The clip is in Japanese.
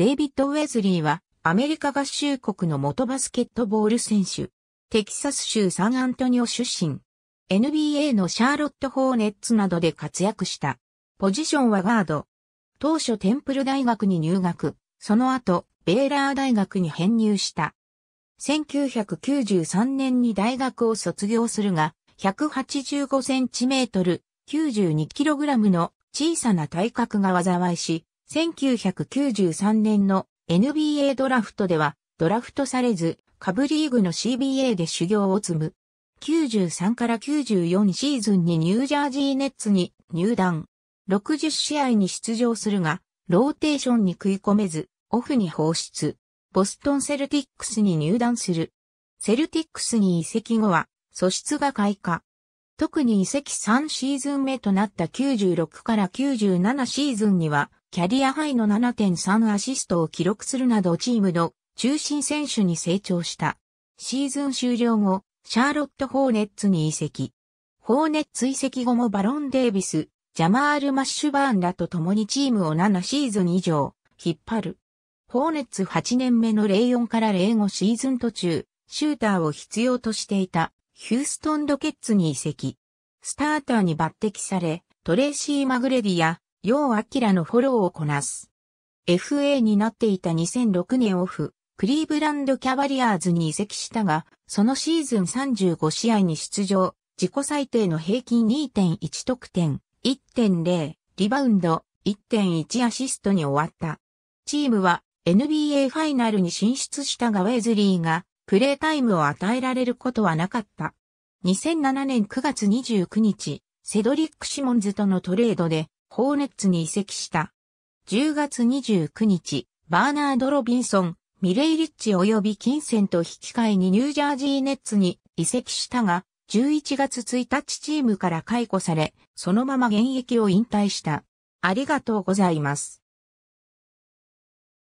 デイビッド・ウェズリーは、アメリカ合衆国の元バスケットボール選手。テキサス州サンアントニオ出身。NBA のシャーロット・ホーネッツなどで活躍した。ポジションはガード。当初テンプル大学に入学、その後、ベーラー大学に編入した。1993年に大学を卒業するが、185センチメートル、92キログラムの小さな体格が災いし、1993年の NBA ドラフトではドラフトされず、株リーグの CBA で修行を積む。93から94シーズンにニュージャージーネッツに入団。60試合に出場するが、ローテーションに食い込めず、オフに放出。ボストンセルティックスに入団する。セルティックスに移籍後は、素質が開花。特に移籍3シーズン目となった96から97シーズンには、キャリアハイの7.3アシストを記録するなどチームの中心選手に成長した。シーズン終了後、シャーロット・ホーネッツに移籍。ホーネッツ移籍後もバロン・デイビス、ジャマール・マッシュバーンらと共にチームを7シーズン以上引っ張る。ホーネッツ8年目の04から05シーズン途中、シューターを必要としていたヒューストン・ロケッツに移籍。スターターに抜擢され、トレーシー・マグレディや陽明のフォローをこなす。FA になっていた2006年オフ、クリーブランドキャバリアーズに移籍したが、そのシーズン35試合に出場、自己最低の平均2.1得点、1.0、リバウンド、1.1アシストに終わった。チームは NBA ファイナルに進出したがウェズリーがプレータイムを与えられることはなかった。2007年9月29日、セドリック・シモンズとのトレードでホーネッツに移籍した。10月29日、バーナード・ロビンソン、ミレイ・リッチ及び金銭と引き換えにニュージャージーネッツに移籍したが、11月1日チームから解雇され、そのまま現役を引退した。ありがとうございます。